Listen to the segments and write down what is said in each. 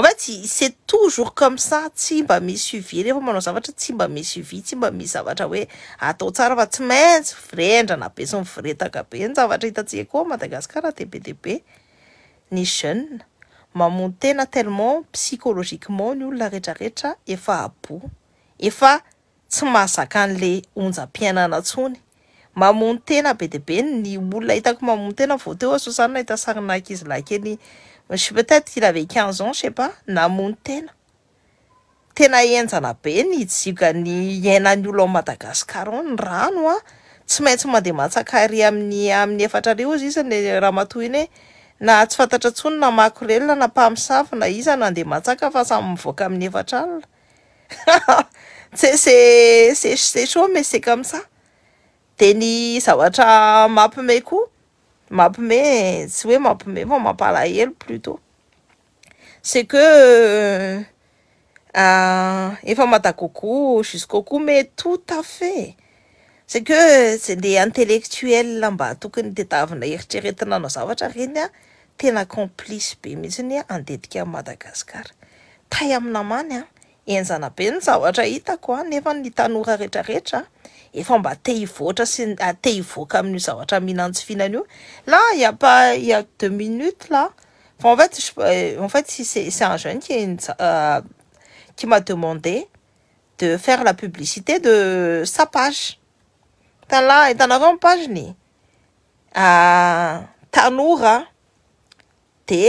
ba tsy cet toujour commsa tsy mba mis suivi eef manao zavatra sy mba missuii sy mba misatosra fa tsy maintsy vrendrana be synyretaka be ny zavatra hitatsia ko madagasiardeibe debeny emamontenatellemnt sement ny olona retraretra efaabo efa tsy mahazakan'le onjam-pianana tsony mamony tena be deibe ny olona hitako mamony tenavotea sozanyna hita sarinahak' izy lakeny msy peutet ila ve quinze an cepas namony tena tena enjana be ny jiokany ienany olo aminy madagasikaro ny rano a ah. tsy maintsy mandea mahatsakary aminny amin'ny efatra reo izy izanl raha matohiny e eh. na tsy fantatra tsonona mako relona na mpamosavna izany mande mahatsaka fa samy mivoaka amin'ny efatra alnatsese sese meseka misa de ny zavatra mampiomeko mampiome tsy hoe mampiomey famampaahelo plut se que euh, efa madakoko jusquako ma touta fait se qe za le intellectuel mba tokony dedavina heritreretina nao zavatra reny a tena complice be mihitsy nya andetika 'madagasikara tay amina many a enzana be ny zavatra hitako a nefa ny tanora reetrareetra efa mba te hivoatra sy ate hivoaka amin'io zavatra mihinantsy fihinana io là il y a pas il y a deux minutes là en fait euh, en fait si c'est un jeune qui, est euh, qui m'a demandé de faire la publicité de sa page là et avons page ni uh, tanora te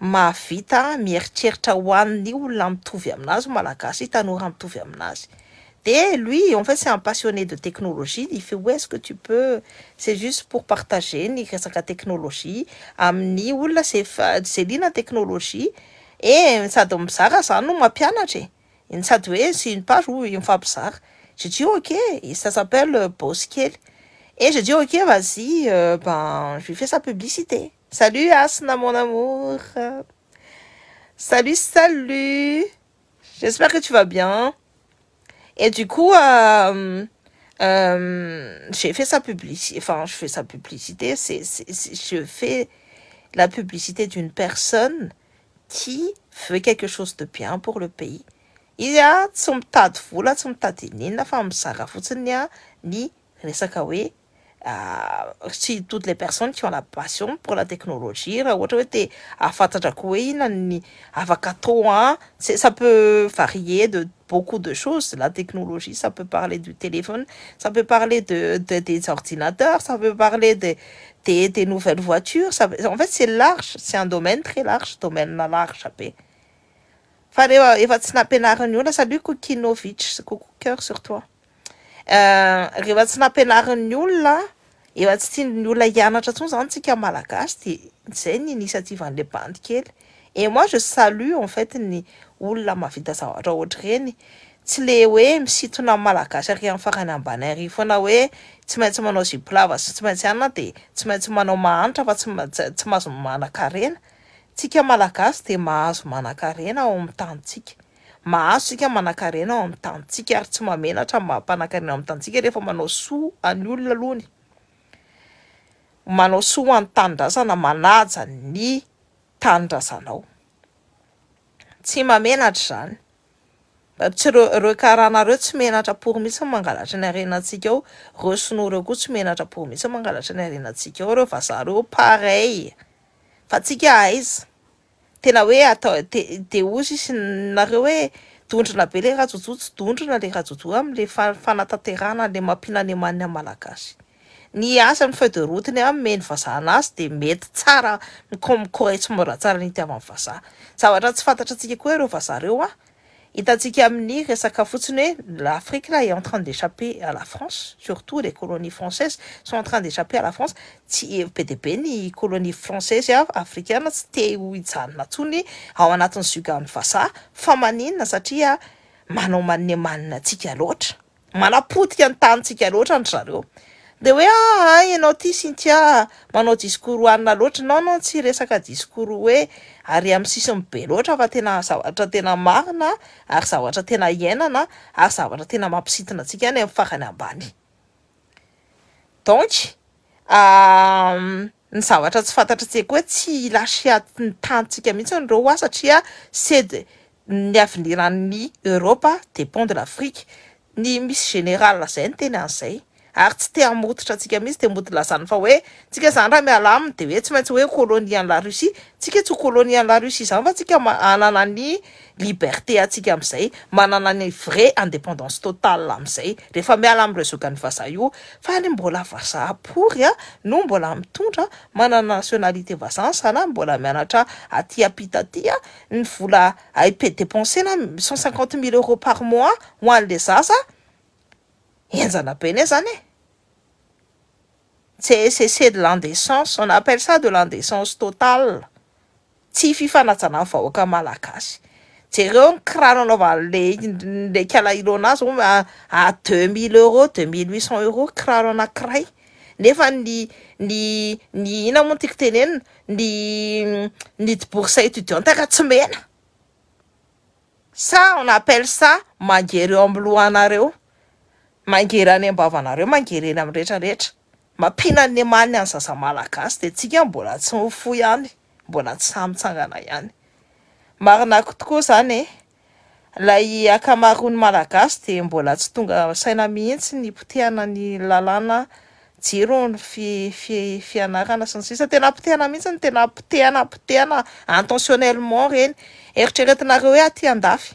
mahavita mieritreritra ho an'ny olona mitovy aminazy malagasy tanora mitovy aminazy et lui, en fait, c'est un passionné de technologie. Il fait, où est-ce que tu peux C'est juste pour partager la technologie. amni ou c'est la technologie. Et ça donne ça, ça nous m'a bien Et ça c'est une page où il fait ça. J'ai dit, OK. Et ça s'appelle euh, Postkill. Et j'ai dit, OK, vas-y, euh, ben, je lui fais sa publicité. Salut Asna, mon amour. Salut, salut. J'espère que tu vas bien. Et du coup, euh, euh, j'ai fait sa publicité. Enfin, je fais sa publicité. C'est, je fais la publicité d'une personne qui fait quelque chose de bien pour le pays. Il y a son tas son euh, si toutes les personnes qui ont la passion pour la technologie, ça peut varier de beaucoup de choses. La technologie, ça peut parler du téléphone, ça peut parler de, des ordinateurs, ça peut parler des, des nouvelles voitures. en fait, c'est large, c'est un domaine très large, domaine large. Farewa, euh, il va te snapper la réunion. Salut Kukinovic. coucou cœur sur toi. Euh, il va te snapper la réunion là. Il va te snapper la yanatra tout a C'est à c'est une initiative indépendante. Et moi, je salue en fait olona mahavita zavatra ohatra reny tsy le hoe misintona n malagasy ary amin'ny farany ambana ary foana hoe tsy maintsy manao g plava sy tsy maintsy anna de tsy maintsy manao mahanitra fa sysy mahazo mananeaka malagas dmahaz maa aoamhazaae aoa' anikaarytsy aenaa mamanankaena ami'ny tansika ehefa manao s ay olona alony manao soa anytandrazana manaja ny tandrazanao tsy mamenatra zany a tsy reo- reo karahnareo tsy menatra pory mihitsy n mangalatra ny arenantsika ao resino reo koa tsy menatra apory mihitsy n mangalatra ny arenantsika ao reo va zareo parey fa tsika aiza tena hoe atao- de de ozy isy nareo hoe dondrona be lay rajojo tsy dondrona la rahajojo amn'le fa-fanatanterana anla mampihainanemany an'nymalagasy eu de rtdear tsy fantatra tsika koa ireo areoa hitatsika amin'ny resaka fotsiny hoe lafrie a entrein dechape lafrance surtout les colonies française sentrindchap àafrance tsy e be debe ny colônie françaisea afrikaia tsy teo ijanona tsony ao anatin'ny uyvaafa anasatamanaomanmaninasikaloatra manapotika ny tanyntsika loatra any zareo ee ah, ah, anao ty syntia manao diskor aina loatra nao na tsy resaka diskor oe ary amin'ny sisybe loatra fa tena zavatra tenaainaary aatratenanaary zavatra tena mampiiina sika euh, ny amtsyfnko tsyaansika mihitsy nreo a satria sed nyavnyranny europa depen de lafriqe ny misy general zay ny teny an'izay ary tsy teamotitra atsika mihitsy te motiazany fa oe tsika zan raha miala miny de hoe tsy maintsy hoe olônian'larusie tsika tsy ho colonian'larusie zany fa tsika aaaybandraiéyaaitaynya p dépensé na cent cinquante mille euros par mois hoan'le zaza enjana ben a zany e e cse de l'indecence on appel sa de l'indecence total tsy fifanajana ny vahoaka malagasy jereo nkiranoanaovalle kala ilonazy deux mille euros deux mile huit cent euros kirano anakiray nefa nynny hina montiako tenena nny diborsa itodiontaka tsy mena sa on appel sa mangereo amy loa anareo mangery any ambvanareo mangereny amretrareetra mampiina anny amanny any zaza malagasy de tsika mbola tsy mofo ihany mbola tsy ahmitsangana ihany marina ako tokoa izany e lay akamaroa ny malagasy de mbola tsy tonga saina mihiitsy ny potehana ny lalàna jiro ny fi-f- fianarana synysisa tena potehana mihintsy ny tena potehana mpotehana intentionellement reny eritreretinareo hoe aty andafy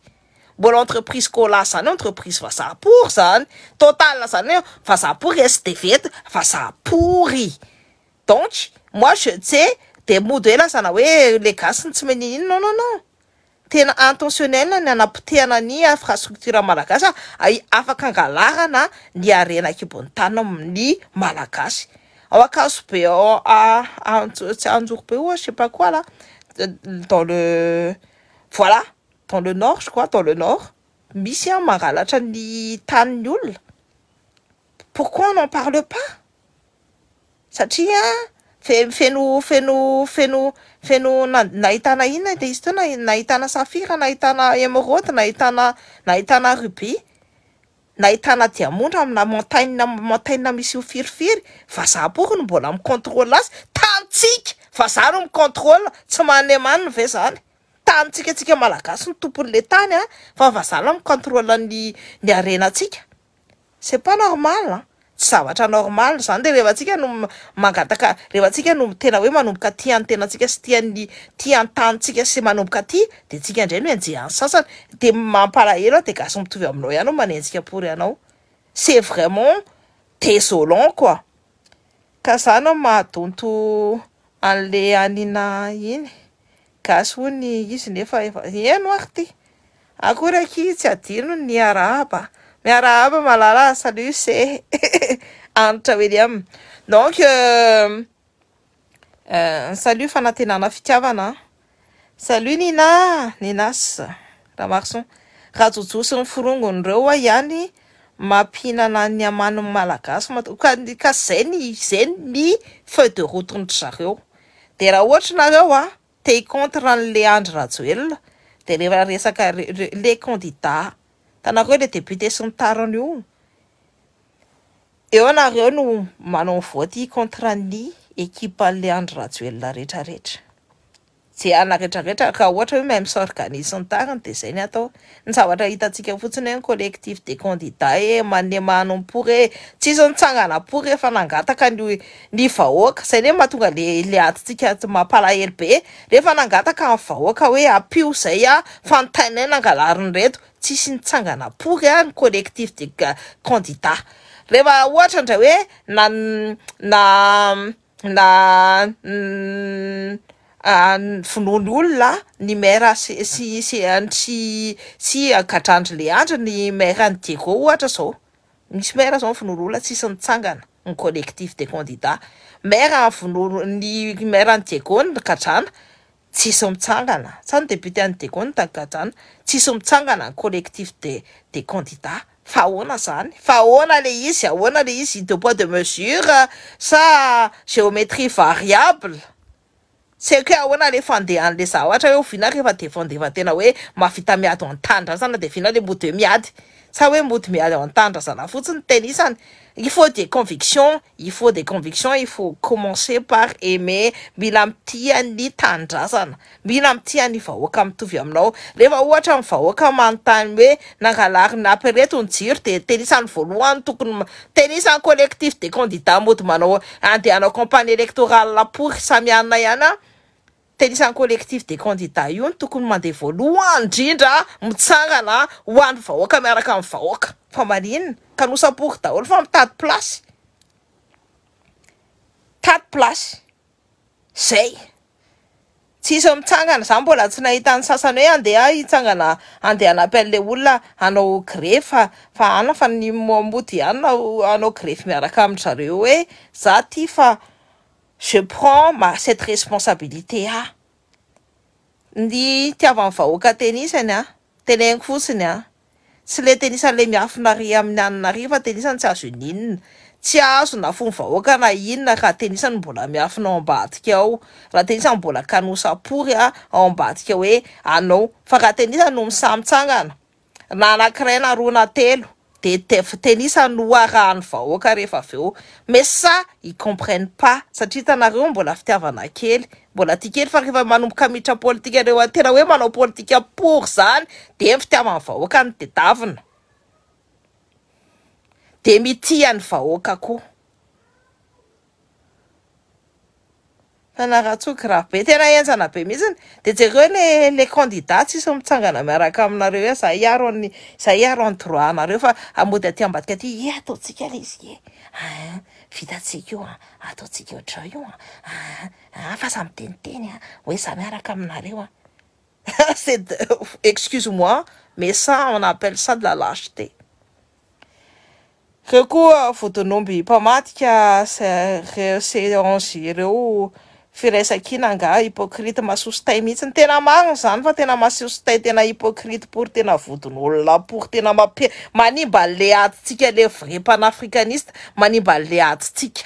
Bon entreprise ça entreprise face pour ça. Total ça face à pour rester fait, face pourri. Donc, moi je sais, tes modèles ça ouais les dit non non non. tena intentionnel ny infrastructure malagasy ny arena kibon-tana ni malagasy On va un oh, je sais pas quoi là dans le voilà le nord z koa dan lenord misy a maralatra ny tani'ny olona porkuoi nen parle pas satria fefeno feno feno feno nahitana inona de izy to na hitana safira na hitana emerode nahiana hitana ruby na hitana diamondra amina mntaa montana misy ho firifiry va zah pokony mbola micontrôla azy tantsika va za no micontrôle tsy manemaniny va zany tanytsikatsika malagasy mitompon'la tany a ah, fa ava zalona aminy ntrôl ny aenasika pas normala ah. tsy zavatra normala zany de reefantsika noagaareheantsika no tena hoe manomboka ti antenatsika sy tiany tiantanytsika sy manoboka ty de ntsika ndray n ho ajeanymelo de ah, asomitovy ainao iany manensikapory anao mnhaane anina iny gasy hony izy nefaeno ary ty ako raiky tsy adirno niabiektalt euh, euh, nina ninasa raha maisôn rahajotsosony forongony reo a iany mampihinana ny amaniny malagasomatka ka zay ny zay ny feul de rotinry zareo de raha oatra nareo a ah, te hi contra n'le andro rajoelona de rehefa resaka re- le candidat tanareo le député sy ny tariny io eo anareo no manao voaty i contran'ny équipa n'le andro rajoelona rehetraretra eanaretrareetra raha ohatra hoe mahay mis organiseny tariny de zai ny atao ny zavatra hitantsika fotsiny henycolectife de candidat e manle mahno mpor e tsisynsangapory efa nangataka hoay mahaonga le asia amaaheeahoayay naienetideaa vonony olona ny mara ssst sy akadrandry le andry ny mara ny dago ohatra zao misy mara zao n vonony olona tsisy mitsangana ny colectif de candidat maravonony marany dago gadrana tsisy mitsangana sa ny deputénydgo n taaaa tsisy mitsangana ny colectif dede candidat fa hoana zany fa hona le izy ahoana le izy depois de mesure sa géométrie variable sy ako oe ahoana le fandehan'leza ohatra oevina refa deandeatena oemavita miady antanyraana devinale mody hemiadya oe mody miadyntandrazana fotsiny tenisany i faut de conviction i fautde conviction i faut ommence par me mila miiany tanranila okaoefaohaoeagetniro detensany voalohany tokonytenisanoletif de andidatmody manaoa campagny letoralapory samianina ihana tenisan'ny collectif de candidat io ny tokony mandeha voaloha indrindra mitsangana hoandro vahoaka miaraka amin'ny vahoaka fa marinina ka nosa-poky daholo fa mitady plasy tady plasy zay ts isa mitsangana za mbola tsy nahitan'ny sasany hoe andeha hitsangana andeha anampy an'le olona anao grefa fa ana fa ny mmodi anona anao grefa miaraka amizareo hoe za ty fa je prend ma cette responsabilité a ah. ny tiava myvahoaka tenisany a ah. tenenko fotsiny a ah. tsy le tenisany le miafina ry amin'ny anina ri fa teisany tsy azo in'inina tsy azo na fo my vahoakana inona raha tenisany mbola miafinaambadika ao raha tenisany mbola kanosapory a a mbadika oeanaoa rahay no miamaa de tef- tenisano ho arahany vahoaka rehefa avy eo me sa i comprenne pas satria tanareo mbola fitiavana kely mbola ti kely fa rehefa manomboka mitra politika reo a tena hoe manao politika pory zany de mi fitiavany vahoaka nydedavina de mitihany vahoaka koa tanaratsokra be tena enjana be mihitsiny de tsekeo le le candidat tsisy mitsangana miaraka aminareo hoe za aro any za aro any droit anareo fa amody aty ambadika aty e ataotsika le izy e a vitatsika io a ataotsika oatra io a afa za miteniteny a hoe za miaraka aminareo a c'est excuse moi mais ça on appelle ça de la lâcheté reo koa vodonomby mpamatika se reo seanzy ireo firaisaka ina nga hipokrite masoso tay mihitsyny tena magno zany fa tena masoso tay tena hipokrite pour tena vodin' olona por tena mampi- manimbanle atsytsika le vrai panafricaniste manimba n'le atsytsika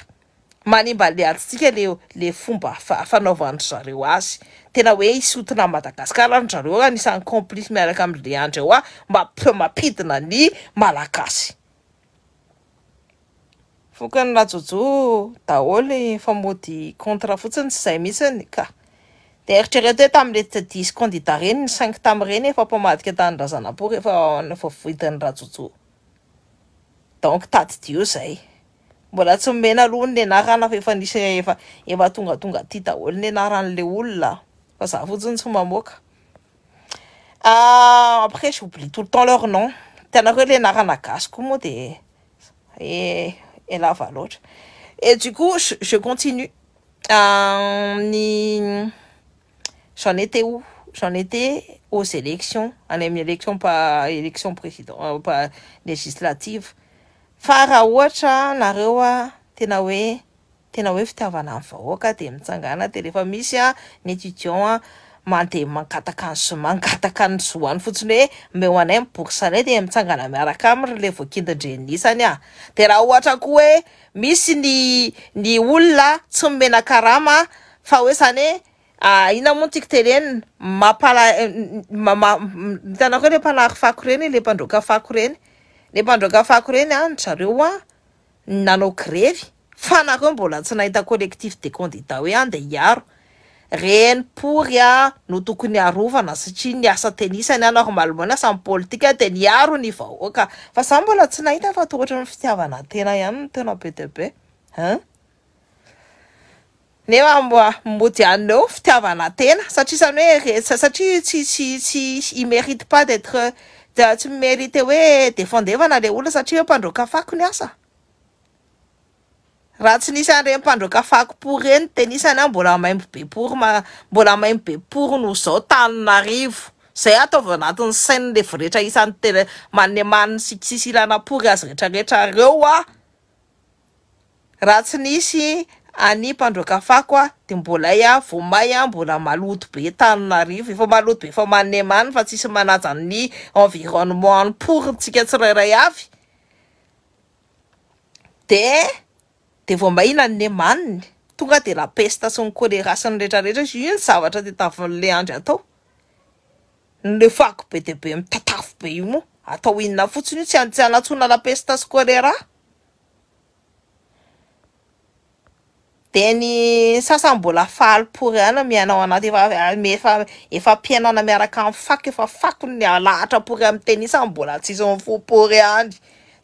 manimba nle atsytsika le le fomba fa-fanaovaandry zareo azy tena hoe isotona y madagasikara andry zareo a nisan'ny complice miaraka ami'le andry eo a map- mampidina ny malagasy fokany raha jojo daholy efa mody contra fotsiny tsy zay mihitsy ny ka de eritrrety hoe tamile tdis condia reny ny cinq tam reny efamamadika tnaloaan'le olonafa za fotsiny sy aapsoubli ah, toulotan leurnon tinareo le narana gasiko moa deeh et là, va l'autre. Et du coup, je, je continue. Euh, J'en étais où J'en étais aux élections, à l'élection pas élection président, euh, pas législative. Fara ohatra nareo tenawe tena hoe tena hoe fitiavana amin'ny de mande mangataka nzo- mangataka ny zoany fotsiny hoe meo anay mibokzan de mitsangana miarak amiry le voakindindreninisany a de raha ohatra ko oe misy nny olona tsy momenakarama fa oe zanyoeiona ah, mon tiak terenin mampaamitana ko le pana fako reny le mpandroka fako reny le mpandroka fako reny anrareo a nanao grevy fa na ko mbola tsy nahita colectif de condidat oe an de iaro reny pory a no tokony arovana satria ny asa tenisany an romalemona asa mpolitika de niaro ny vahoaka fa zah mbola tsy nahitafa tootra n fitiavanatena ihanyn tenabe de ben eoenasaria izany hoe satria tsy s sy imerite pas detre dtsy mimerite hoe defndevanale olona satria hoempandrokafako ny asa raha tsy nisy a reny mpandroakaafako pory enytenisny a mbola maim be porymbola maim beory no aotannaay ataova anatyailemysksis inapory azy retrareetra reo a raha tsy nisy any mpandrokaafako a de mbola y a vo may a mbola maloto be tannaio efa maloto befa manman fa tsisy mananyenvironementay porytsika tsirairay a de de vao mbahina nne maniny tonga de lapesta sy nykôlera sy nyreetrareetra zny zavatra ttavnle andry atao nyle fako be de be mitatafo be io moa atao inona fotsiny io tsy tsy aalae syebola ayeamaiaoaefapiainana miaraka ny fak efa fao ny alaatraporea am'tenisanbola tsisy fopore andy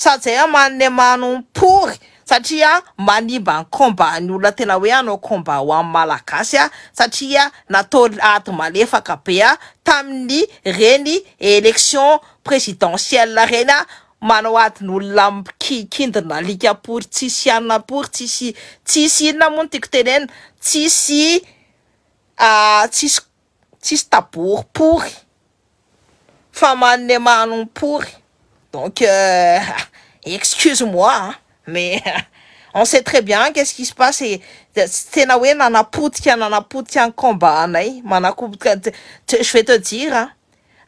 sady zay a manny mano my pory satria maniba ny komba ny olona tena hoe anao komba ho ami'ny malagasy a satria nataoy aty malefaka bea tamin'ny reny élection présidentiell reny a manao atin' olona mki- kindina lika pory tsisy ianina pory tsisy tsisy inona moano tiako teneina tsisy tsisy tsisy taborypory fa manny mahno ny pory Donc, euh, excuse-moi, hein, mais on sait très bien qu'est-ce qui se passe et euh, tena hoe nanapotika nanapotika ny combat anay manakopoka je vais te dire hein,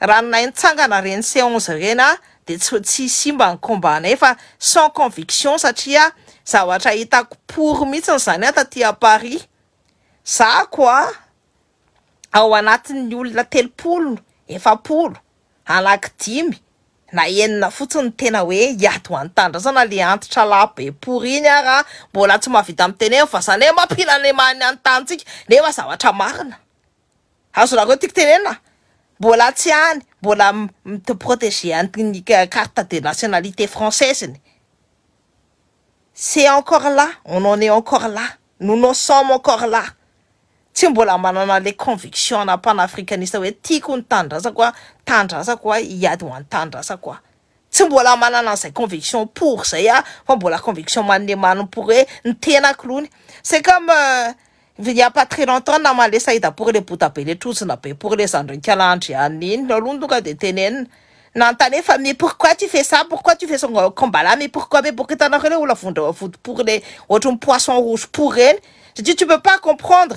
raha ninay nitsangana reny séance reny a de tsy tsy simba ny combat anay fa sans conviction satria zavatra hitako pour mihitsiny zany a taty a paris za koa ao anatin'ny olona telopolo efapolo anaky dimy na enina tena hoe iato antandrazana le antitra pour ara mbola tsy mahavita fa zany mampila nefa zavatra marina any de nationalité française, c'est encore là on en est encore là nous nous sommes encore là tsy mbola manana la conviction na panafrikanista hoe tiako ny tandrasa a tandrasako koa hiady ho an'ny tandrasa koa tsy mbola manana an'izay conviction pour zay a fa mbola conviction manemaniny pour hoe ny tenako lony c'est comme euh, il y a pas très longtemps namaly saida pour le bota be le trosina be pour les andrinkalandry aniny alohany tonga de tenenina n'entendez famille pourquoi tu fais ça pourquoi tu fais ça combat là mais pourquoi mais pourquoi t'en as relé ou la fondre pour les autres poissons rouges pour elle je dis tu peux pas comprendre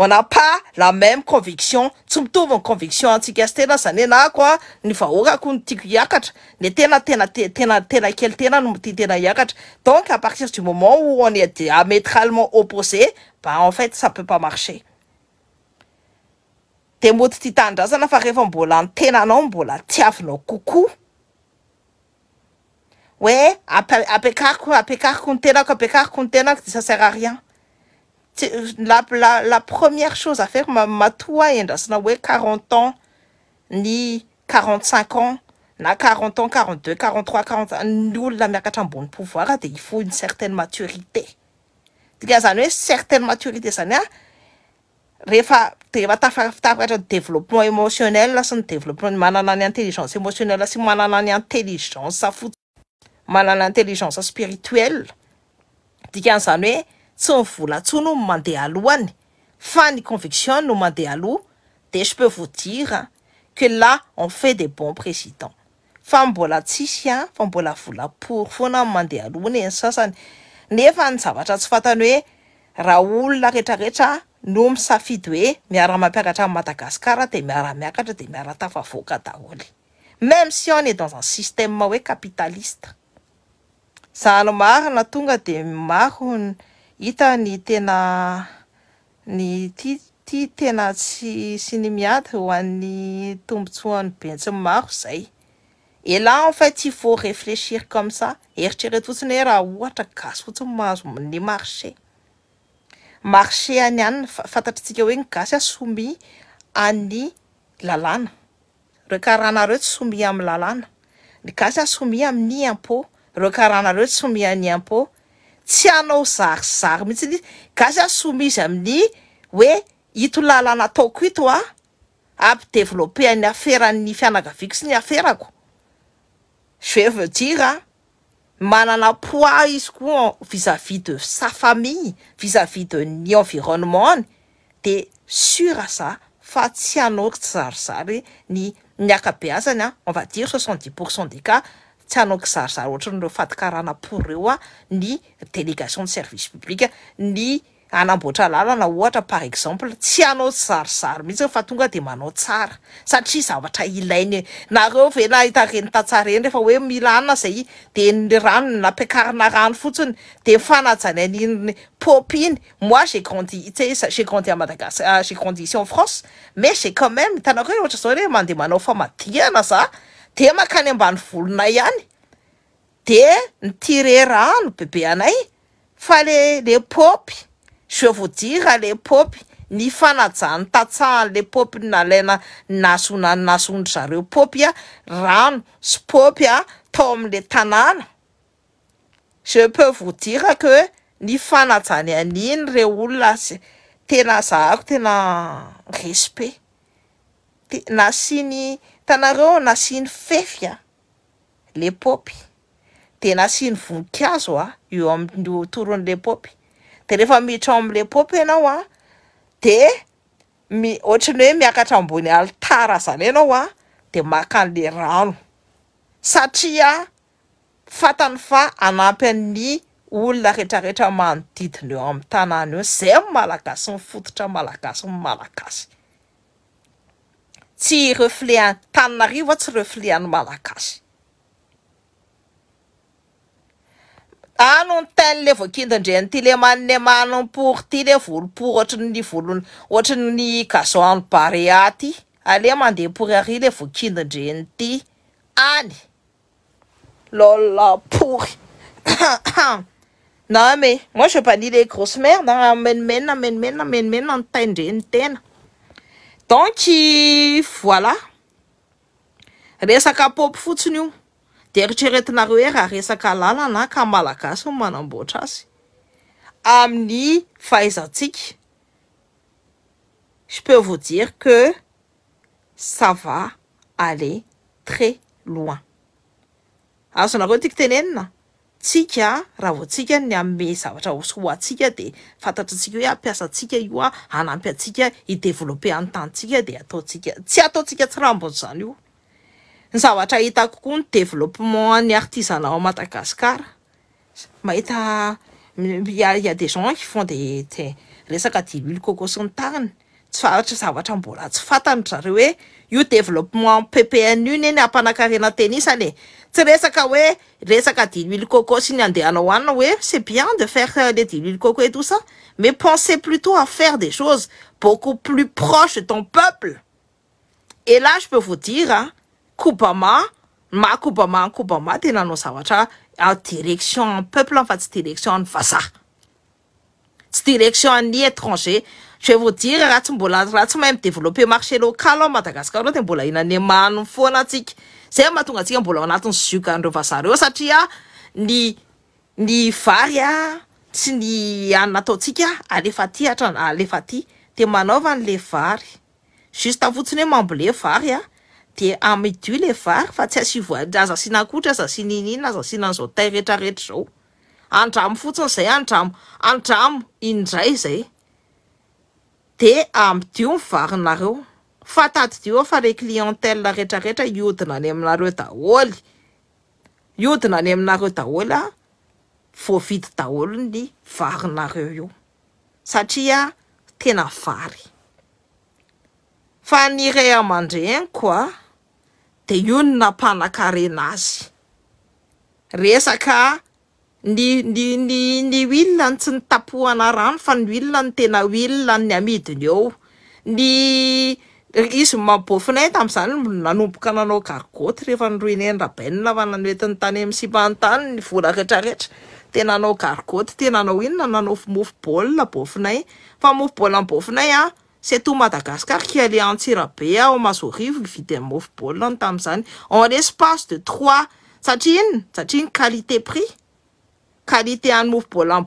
on n'a pas la même conviction tsy mitovy ny conviction anti azy tena zany ko Ni ny vahoakako no tiako tena tena tena tena kely tena no tena donc à partir du moment où on est diamétralement opposé bah en fait ça peut pas marcher de mody ty fa rehefa mbola ny tenanao mbola tiavinao kokoa oe ampiakariko ça sert à rien lala première chose afairy matoa endrasina hoe quarante ans ny quarante cinq ans na quarante ans quarante deux quarante trois quarant ny olona miakatra ambony pouvoir de i faut uny certaine maturité dikan'izany hoe certaine maturité izany a rehefa rehefa tafafitafakatrany développement émotionnelasy ny développment manana ny intelligence émotionelasy manana ny intelligence fotsiy mananaintelligence spirituell dikan'izany hoe tsy ny vola tso no mandeha alohany fa ny conviction no mandeha aloha de spe vodira qe la n fait des bons préident fa mbola tsisy a fa mbola volaoro foana mande alohany eny sasany nefa ny zavatra tsy fantany hoeraha olona retrareetra nomisa oemaraara madaaideaddansnt oeae zahno marina tonga de maro hita ny tena ny ti ty tena tsy sy ny miaty ho an'ny tombontsoany bentsy maro zay ela n fa a tsy fo réflecir komsa eritrerety fotsiny hoe raha ohatra gas fotsiny marony marchemarche anyanny fantatrtsika hoe ny gasy somi an'nyalnareo kaahareo tsy somi am'y lalna n gas somi amin'ny impô ro karahnareo tsy somi an'y impô tsy anao zaryzary mihitsy nyizy gasa somisy amin'ny hoe hito lalana ataoko ito a ampi developperan'ny aferany fianagaviako sy ny aferako je vedira manana pois izy koa a vizavi de sa famille visavi de ny environnement ny de suraza fa tsy anao r tsy zarozary ny ny akabeasany a envadiry soixante dix pourcent de ca tsy anao kizarizary ohatra ni a délégation de service public ny anamboatra par exemple tsy anao tsy de manao tsara satria zavatra ilainy nareo ve nahita reny tatsareny rehefa hoe milana zay de ny fotsiny de moi j'ai grandi j'ai grandi à Madagascar euh, j'ai grandi ici en France mais j'ai quand même de mankany ambany volonay iany de nytire rano bebe anay fa le le paôpy zeo vodira le popy ny fanajany tatsahany le paopy nnalaina nazonan nazondry zareo paôpy a rano sy popy a tao am'le tanàna ze pe vodira kee ny fanajany an'iny re olona zy tena zahako tena respet e na sy ny tanareo nasiany fefy a le paopy de nasiany voninkazo a eo amin''o toron'le paopy de rehefa miitra ao am'le paopy ianao a de mi- ohatrany hoe miakatrambony alitara zany ianao a de makan'le rano satria fantany fa anampy a'ny olona retraretra manodidiny eo am'ny tanàny eo zay nymalagasy ny fototra malagasy nymalagasy tsy refle an taninariva tsy refle any malagazy any no tainy le vokindindrenyity le manine manim pory ty le volopory otranyni volony ohatranyny gazoany bareaty ale mandeha pory ari le voakindy ndrenyity any lolnapory name moasobani le grosemer naa menomenina menomenna menomenna no ta ndreny tena donk voila resaka pompy fotsiny io de ritreretinareo oe raha resaka làlana ka malagasy io manamboatra azy amin'ny fahaizatsika s peu vo diry que sava aler très loin azonareo tiko tenenina tsika raha vao ntsika ny ay zavatra oshoantsika de fatatrantsika hoe ampiasantsika io a anampy atsika ideveloppe anytantsika de ataontsika tsy ataontsika tsy raha mbony izany io ny zavatra hitakokoa ny developpement any atizanao madagasikara mahita ia degan fon de de resaka dilily kokosi ny tany tsy fatra zavatra mbola tsy fatanyrareo hoe You développement ppn io neny ampanankarena tenisa ane tsy resaka hoe resaka dil huile coco sy ny hoe oh c'est bien de faire euh, des dil huile coco et tout ça mais pensez plutôt à faire des choses beaucoup plus proches de ton peuple et là je peux vous dire a hein, kobama makobama kobama tena anao zavatra en direction peuple en fait, direction face vazaha direction lié étranger er raha tsy mbola raha tsy mahay mdevelpé mahéloal madagasikar t mbola inanmnny fonasikaaymahatonga tsikambolaanatyreotsy n annaataotsika alefa ty atranlefaty de manaova n'le vary just fotsiny hoe mambo le vary a de amdu le vary fa tsy asazasianakotra azasiannna azasinanotay rerareaoandramo fotsiny zay andramo andramo indray zay de am' dio my varonareo fa tady dioa fa re clientel a retrarehetra iodina any aminareo daholy iodina any aminareo daholy a voavidy daholo ny varonareo eo satria tena vary fa nyre amandreny koa de io ny napanakarena azy resaka ny y nny ilnany tsy nytapohana rano fa ny ilnany tena iliany amidiny eo ny izy mabofinay tam'izany ambokanaaoggehaneabaaeti'ny tanymmpatanynolaretraretratenanaogargôt tenanao inona nanfofo bôia bofinay fa mofobolabofinay a setot madagasikara kileantsirabeaazoiyfno tam'zany en lespace de trois satria iny satria ny qualité prix kalite any mofobola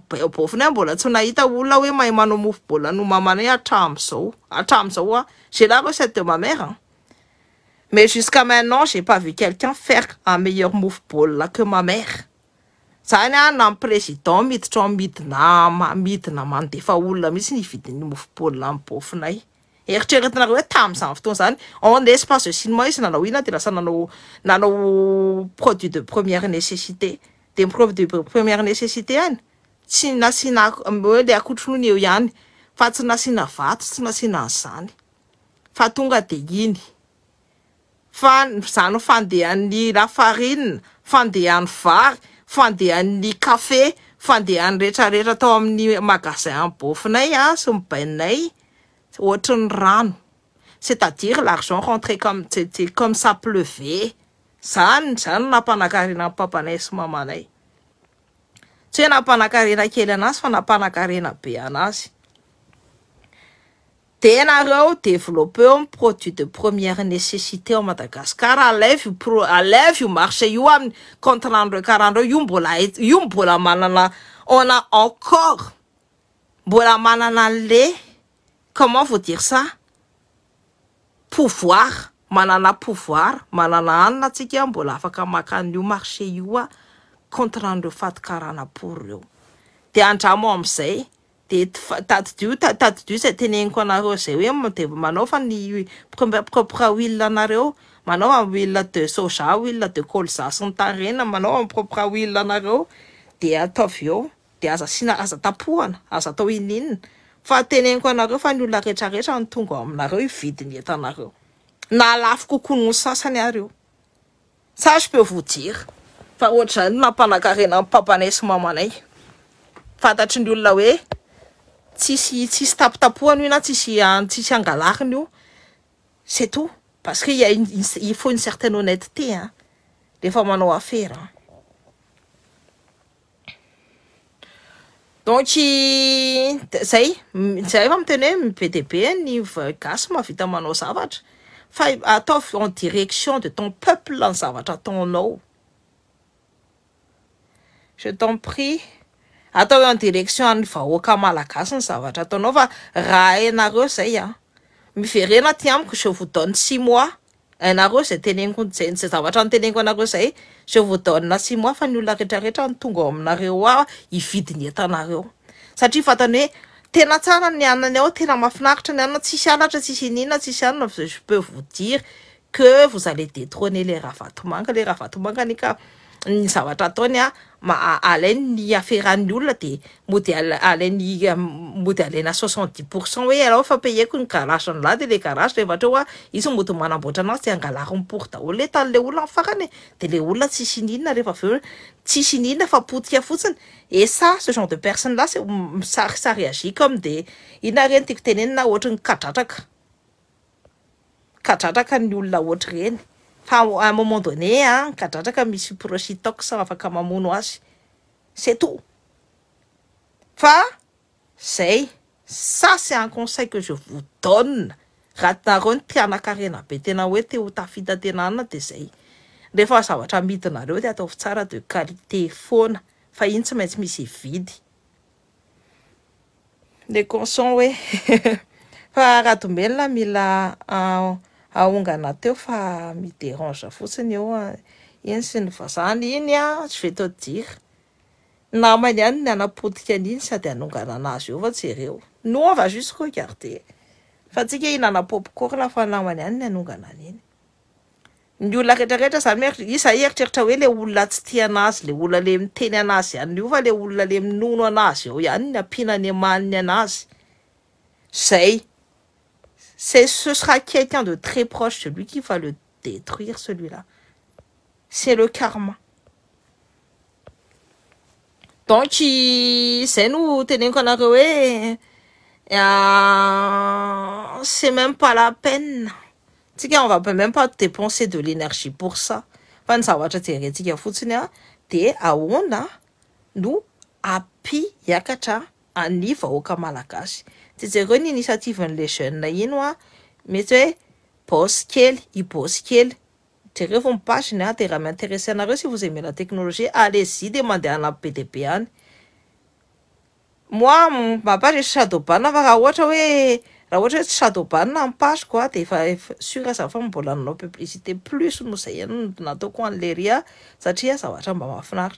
mbola tsy nahita olona hoe mahay manao mofobola atram'izao atram'izao a j'ai la recette de ma mère mais jusqu'à maintenant j'ai pas vu quelqu'un faire un meilleur mofobola que ma mère zany a na ny miditra ao midina de mandefa olona mihitsy nividiny mofobola amin'ny eritreretinareo hoe tamin'izany fotoana zany en espace de cinement izy nanao ina de lasa produit de première nécessité de nprove du premiere nécessité any tsy nasiana akoe le akotronoany eo ihany fa tsy nasiana vato tsy nasiana nzanyangade infa zany fandehan'ny lafarinia fandehan'ny vary fandehan'ny kafe fandehany reetrarehetra atao amin'ny magazin bofinay a sy mibainay otrny rano cetàdire l'argent rentré comme saplevé zany zany nampanankarena papanay sy mamanay tsy hoe nampanankarena kely anazy fa nampanankarena be anazy de nareo développe un produit de première nécessité ao Madagascar. alaiva io pro alaiva io marché io amin'ny contrandreo karahandreo io mbola io mbola manana on a encore mbola manana le comment vous dire ça pouvoir manana povoira manana anina atsika mbola afaka makan'io marche io a contranre fatykarahnapor reo de andramo amzay de ta tatidio say teneniko anareo zay oede manaofa ny pm propr ilnareo manaomila de soja il de ôlas ny ena manao popr nareodataoeodazaskefaa retaeae na lafi kokonnos sasany ary eosatsypeo vorfa ohatr zany nampanakena pampanaisy mamanay fantatr ny olona hoe tsisy tsisy tapotapohany io na tsisya-tsisy angalariny io ces tout parce queo iai fo un certain honnete té aehefamanaoaferandonk zay zay fa mi teny hoe mibe dea be ny vagasy mahavita manao zavatra à toi en direction de ton peuple en Savacha, ton eau. Je t'en prie, à toi en direction à any vahoaka malagasy ton nom va rayer raha hainareo zay a miverena tiam que je vous donne six mois hainareo zay c'est zay zay zavatra noteneniko anareo zay je vous donne la six mois la ny olona rehetrarehetra ny tonga ao aminareo il fit ny entanareo satria fantany hoe tena tsara ny anany ao tena mahafinaritra ny ananao tsi sy anatra tsisy ininona tsisy anana zasepeu vodiry kevo zale detrony le raha vatomanka le raha vatomanka any ka ny zavatra ataony a ah, ma-alainny afarn'ny olona de moyalain'y um, mody alaina soixante dix pourcent oe aa fapaeko ny garagenlade le garage rehatra o a izy mody manaboatra anazy di angalaro mipory dao le tanle olona nifarany e. de le olona tsis ninona rehefa tsis ninna fa potika fotsiny esa sejen de persen las ssaagikmde inona reny tiako tenenna oatrany kadratraka adratrakany olona oatra reny mamandonné a kadradraka misy prochitoksany afaka mamono azy ces tout fa izay sa sy enconseique ze vodone ratinareo no tianankarena be tena oe teho tafitatenanna de zay rehefa zavatra midinareo te atao fi tsara de qualité foana fa iny tsy maintsy misy vidy le conson oe fa radombelona mila euh, aongana teo fa miderang fotsiny eo ah. iny sy ny vazany iny a ah, vetdir namany iany ny anapotika an'iny sady anongana an'azy eo va jereo nova jusquau arder fa tsika inanapopioraaamayayn anongana in olona eryzaeitrer le olona tsy tiazy le olona le miteny aazy any ova le olona le minono anazy eo iany nyampinany maniny an'azy zay ce sera quelqu'un de très proche, celui qui va le détruire, celui-là. C'est le karma. Donc, c'est nous, euh, c'est même pas la peine. Tu sais, on va même pas dépenser de l'énergie pour ça. Enfin, ça va te dire, tu sais, fonctionnaire, t'es à Wona, nous, à Pi, Yakacha, à Nifa, y zereo ny initiativen'le gea ino a metsy hoe bosy kely ibosy kely de refa mipaziny a de raha mteresenareo sy va izay meatenoloeandeaefa ah ota oerah ohatra hoesyaaia ako de efa srzfambola nnao publicité plus no zay annato leria trambahaair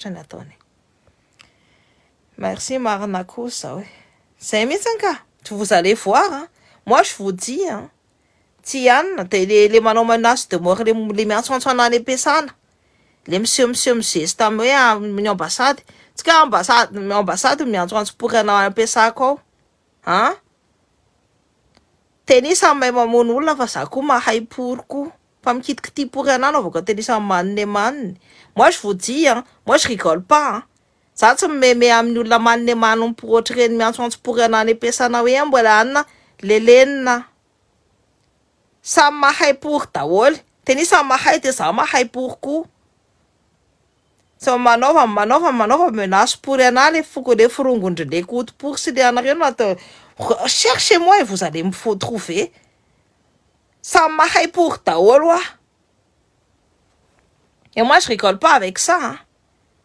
ainaoaay ihisn Vous allez voir. Hein. Moi, je vous dis, hein. Tian, les, les menaces de mort, les, les sont en les pesante. Les monsieur, monsieur, monsieur, c'est un une ambassade. C'est qu'une ambassade, une ambassade, mais en train de pourrir dans un quoi. Hein? Tennis ça même mon ou la quoi, ma haï pour coup. Pas me quitte que tu pourrais en avoir, tennis en man, man. Moi, je vous dis, hein. Moi, je rigole pas, hein za tsy mimeme amin'ny manne manine manompoatra reny miantsoantsoporana any ampiasana hoe mbola anina lelenina samy mahay pory daholy teny samy mahay te za mahay pory koa manova manova manova manaova pour le foko le firongondry le koto pory si le anareo cherche moi et vous allez me faut trouver ça m'a pory et moi je rigole pas avec ça hein.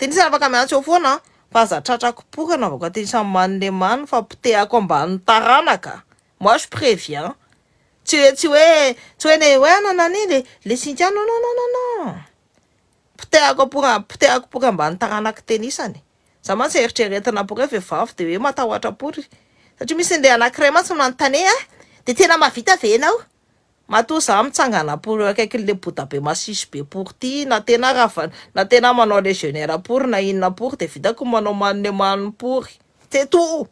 tenisany afaka miantsy eo foana fa azatratrakoporana vaoka tenisnymanleman fapitehako ambany taanakamisy préviantsy tsy oe sy oe n eananan le lesinaooteakoporambany taranak tenisany zao matsyeritreretina porevevavy de oe matahoatrapory satria misy nle anakiray matsy maoane de tena mavita ve nao mato zah mitsangana pory e akaiky le bota be masisy be pory ty na teaana tena manao lena pory na inna pory de vitako manao manle many pory eto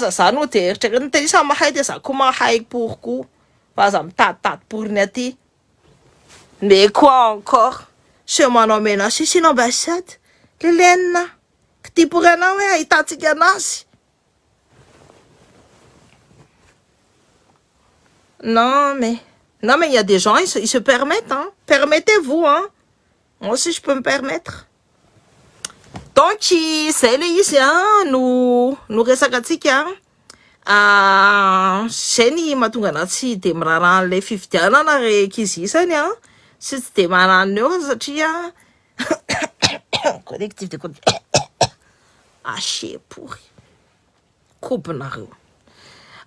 za zany o deeirtsmahay yza ko mahay poryko aaza mitatitaty porny atyekonoresmanao menasnmbadyelenina ty pory ana hoe ahitaika anazy Non, mais... Non, mais il y a des gens, ils se, permettent, hein. Permettez-vous, hein. Moi aussi, je peux me permettre. Donc, c'est le hein. nous, nous Ah, c'est ni 50 re Collectif de Ah, Coupe na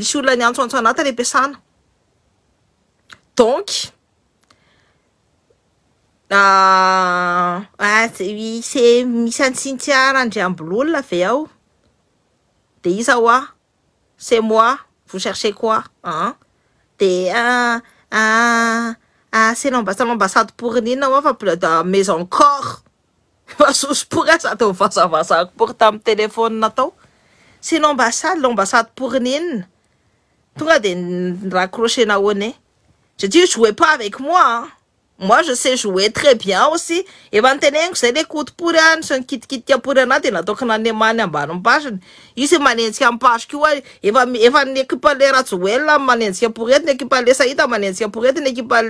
isy olon ny antantsale ase misy antsintiana ndre ambol'olona ave aho de isa ho a ce moi vocerche koi de seaomsmbasady porinin afapladmaisen o sok por tamiy telefona tao senao mbasady l mbasady pornin Toi, de raccrocher Je dis, jouez pas avec moi. Moi, je sais jouer très bien aussi. Et maintenant, c'est des pour un, c'est un kit pour un, donc des manes en bas, on va, et va pas les pour être, les saïda, pour pas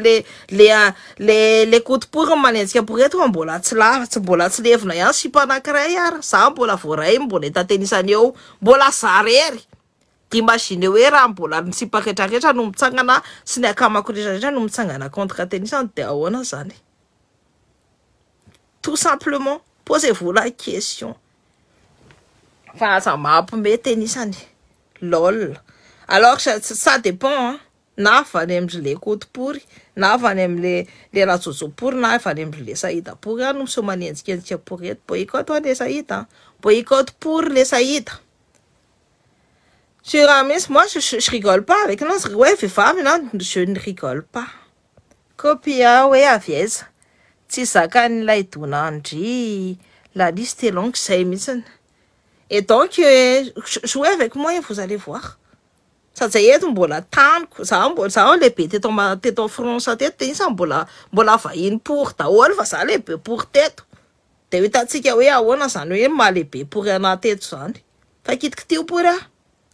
pour un, on c'est si pas bola, oe raha mbola skeraetra no mitsangana sy nyakamakoretraretra nomisagaana ny mrlekopory nany aml leaory nane mdrlesia pora no mismanenjikenjika poreto bote lesaita bte pory lesaita y aha mihitsy oaye aoryalienzaymihitsyny e donk soe avek mo voaleo sazay eto mbola taniko zaza lehibe teoteto e franceteto a ambola vahiny por daolo fa za lehibe pory teto deitatsika oe aoana zany hoe maleibe poraateto anyi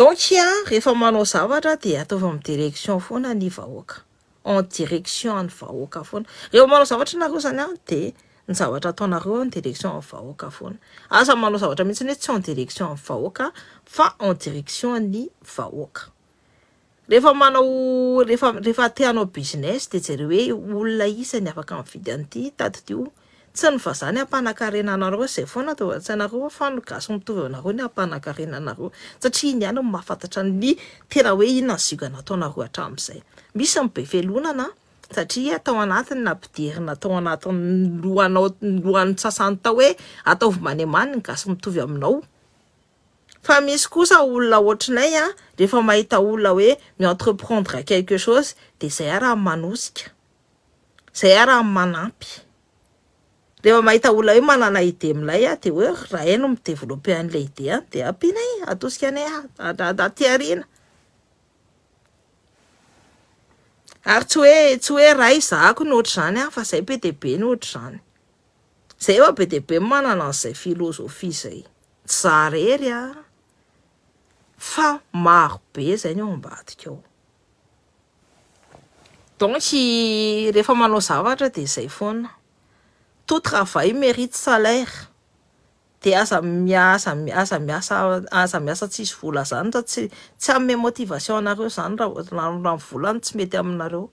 donka ah, rehefa manao zavatra de ataovy am'ny direction foana ny vahoaka en direction ny vahoaka foana rehefa manao zavatra nareo zany a de ny zavatra ataonareo ny direction a'y vahoaka foana azany manao zavatra mihitsi ny hoe tsy endirection any vahoaka fa en direction ny vahoaka rehefa manao rehefa- rehefa tehanao business de jare hoe olona isany afaka min'ny vidy an'ity tatoto tsy ny vazahny ampanakarena nareo zay foana tova tsy anareo fano gaso mitovy aminareo ny ampanakarenanareo satria nmahaaasaia atao anatinyamieina to anatyoaanoenynaaayefa mahita olona oe mientreprendre a kuelqueose de zay ahaazay araha maampy ehefahitaola hoe manana ide milay a de hoe rahino mi developéan'lahide any de ampiana atosika nhanary tsy hoe tsy hoe ray zako ny ohatr' izany ah fa zay be de be ny oatra zany zay fa be de be manana ayzay filoi zay zarery a fa marobe zany eo ambkoehefa manao zavatra de zay foana traval mérite salaire de azaaaaaza miasa ts izy vola zany atsy tsy ame motivationanareo zany rahavolany tsy mety aminareo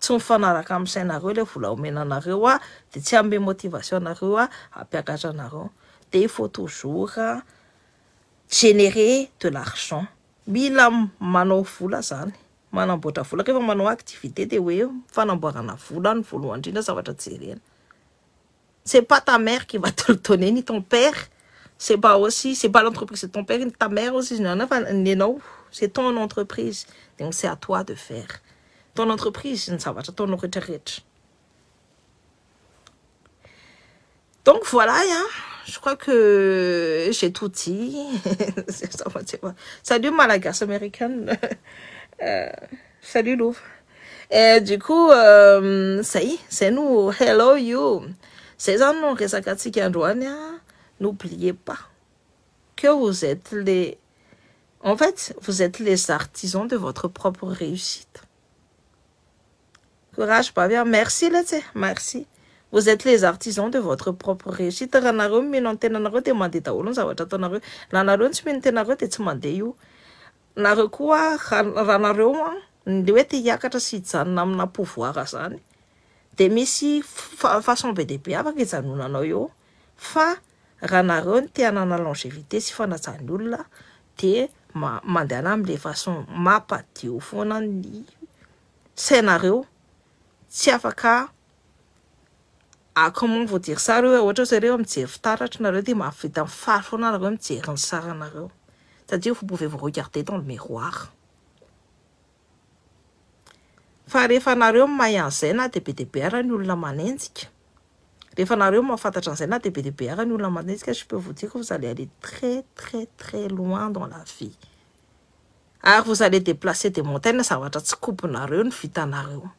tsy mifanaraka amsainareo le volaomenaareade tsy aevaoareoapiaatra anareo de fatojour génére de largent mila manao vola zany manambotra vola efa manao ativité de hoe fanamboarana vola ny voalohanyindrindra zavatra jerena C'est pas ta mère qui va te le donner, ni ton père. C'est pas aussi, c'est pas l'entreprise, c'est ton père, ni ta mère aussi. Non, c'est ton entreprise. Donc c'est à toi de faire. Ton entreprise, ça va, ton retraite. Donc voilà, hein. je crois que j'ai tout dit. Salut Malagas américaine. Euh, salut Louvre. Et du coup, euh, ça y est, c'est nous. Hello you. N'oubliez pas que vous êtes les... En fait, vous êtes les artisans de votre propre réussite. Courage, pas bien. Merci, Merci. Vous êtes les artisans de votre propre réussite de misy façonbe dehibe afaka fa ranaron nareo ny si longévité de ma de façon Si foana de scénario afaka comment vous dire ça ohatra hoe zareo mijery de ny c'est-à-dire vous pouvez vous regarder dans le miroir fa rehefa nareo mahay an'izay na de be ara ny olona manenjika rehefa nareo mahafantatra an'izay na de be ara ny olona manenjika je peux vous dire que vous allez aller très très très loin dans la vie ary vous allez déplacer des montagnes zavatra tsy kopinareo ny vitanareo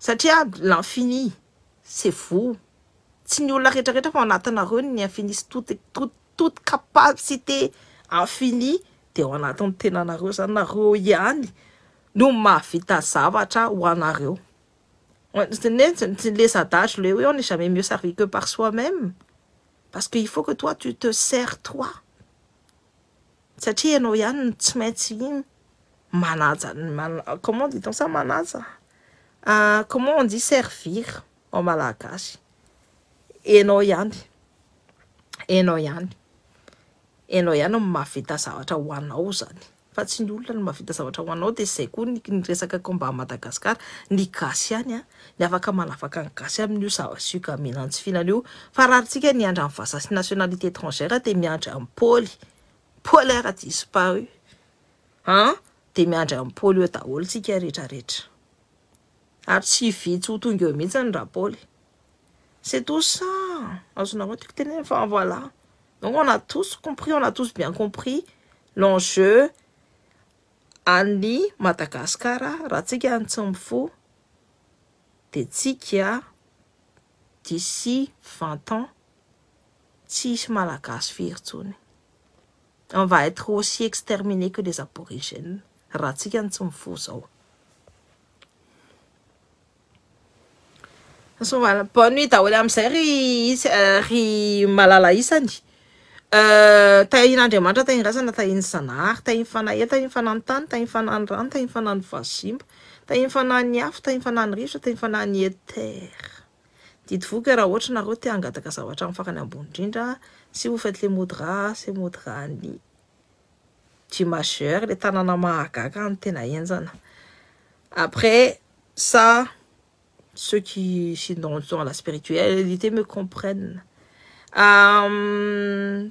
satria l'infini c'est fou. tsy ny olona rehetrarehetra fa anatinareo ny infini sy toute toute toute capacité infini de ao anatin'ny tenanareo zany nareo ihany no mahavita zavatra ho anareo les adages le oui on n'est jamais mieux servi que par soi-même parce qu'il faut que toi tu te sers toi satria ianao ihany tsy maintsy comment dit on ça Manaza? Euh, comment on dit servir en malagasy ianao ihany ianao nous ianao ihany ho fa tsy ny olona no mahavita zavatra ho anao de zay koa nyresaka komba madagasikara ny gasy any a ny afaka manavaka ny gasy amin'io zavasuka mihinantsy fihinana io fa rahantsika ny amin'ny vasa sy nationalité étrangère de miandra amin'ny paoly paoly araha disparu an hein? de miandra amin'ny paoly eo daholo tsika rehetrarehetra ary tsy vitsy ho tonga eo mihitsy ny raha c'est tout ça azonareo tiako tenena fa voilà donc on a tous compris on a tous bien compris l'enjeu any madagasicar raha tsika ny tsombifo de tsika disy vantan tsisy malagasy firotsony amvy etreosi exterminé que les aborigène raha tsika ny tsombo fo zao soaponuits da holy am'izay ry s euh, ry malala isany Eh, tahin'andriamanitra tahindrasana tahiny zanahary tahiny fanahy tahiny fananytany tahiny fanany rano tahiny fanany vasimba tahiny fanany afo tahiny fanany rivotra tahiny fanany etera didivoka raha ohatra nareo te hangataka zavatra amin'ny farany ambony indrindra sy ho faites le modra se modra ni du majeur le tanana mahagaka ny tena enjana après ça ceux qui sont dans la spiritualité me comprennent euh,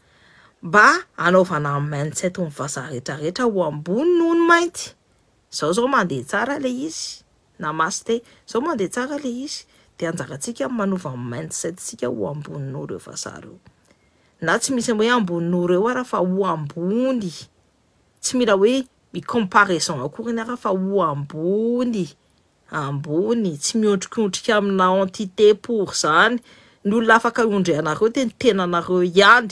anaoana manset yvazaretraehetra ho ambony no ny mainty zao zao mandeha tsara le izy na maste zao mandeha tsara le izy deanaatsikaaana tsy misy hoamboninorerahfa ho ambony tsy mila hoe micomparaison akorny arahfa hambony ambony tsy miondrikondrika amina antité pour zany ny olona afaka ondreyanareo de ny tenanareo iany